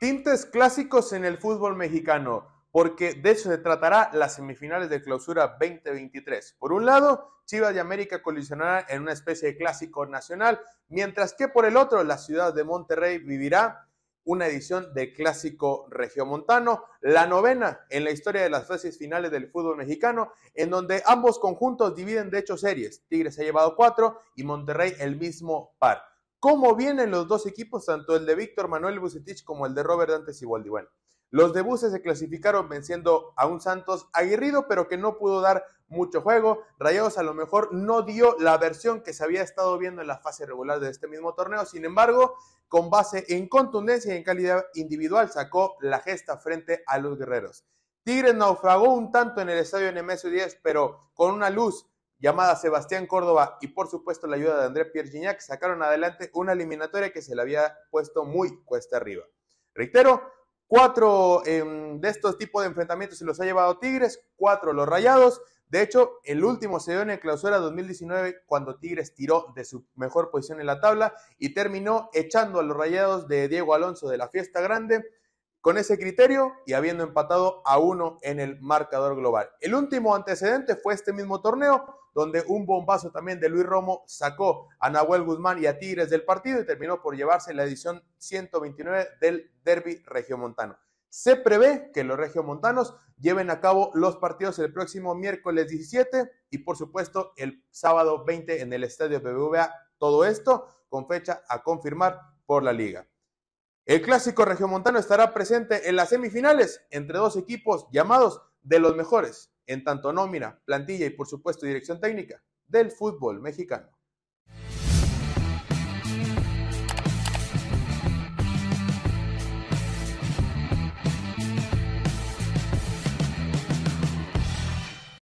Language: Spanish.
Tintes clásicos en el fútbol mexicano, porque de hecho se tratará las semifinales de clausura 2023. Por un lado, Chivas y América colisionarán en una especie de clásico nacional, mientras que por el otro, la ciudad de Monterrey vivirá una edición de clásico regiomontano, la novena en la historia de las fases finales del fútbol mexicano, en donde ambos conjuntos dividen de hecho series. Tigres ha llevado cuatro y Monterrey el mismo par. ¿Cómo vienen los dos equipos, tanto el de Víctor Manuel Bucetich como el de Robert Dantes y Bueno, los de se clasificaron venciendo a un Santos aguerrido, pero que no pudo dar mucho juego. Rayados a lo mejor no dio la versión que se había estado viendo en la fase regular de este mismo torneo. Sin embargo, con base en contundencia y en calidad individual, sacó la gesta frente a los guerreros. Tigres naufragó un tanto en el estadio Nemesio 10, pero con una luz llamada Sebastián Córdoba y por supuesto la ayuda de André Pierre Gignac, sacaron adelante una eliminatoria que se le había puesto muy cuesta arriba. Reitero, cuatro em, de estos tipos de enfrentamientos se los ha llevado Tigres, cuatro los Rayados. De hecho, el último se dio en el clausura 2019 cuando Tigres tiró de su mejor posición en la tabla y terminó echando a los Rayados de Diego Alonso de la fiesta grande. Con ese criterio y habiendo empatado a uno en el marcador global. El último antecedente fue este mismo torneo, donde un bombazo también de Luis Romo sacó a Nahuel Guzmán y a Tigres del partido y terminó por llevarse la edición 129 del Derby Regiomontano. Se prevé que los regiomontanos lleven a cabo los partidos el próximo miércoles 17 y por supuesto el sábado 20 en el estadio BBVA. Todo esto con fecha a confirmar por la liga. El clásico regiomontano estará presente en las semifinales entre dos equipos llamados de los mejores, en tanto nómina, plantilla y por supuesto dirección técnica del fútbol mexicano.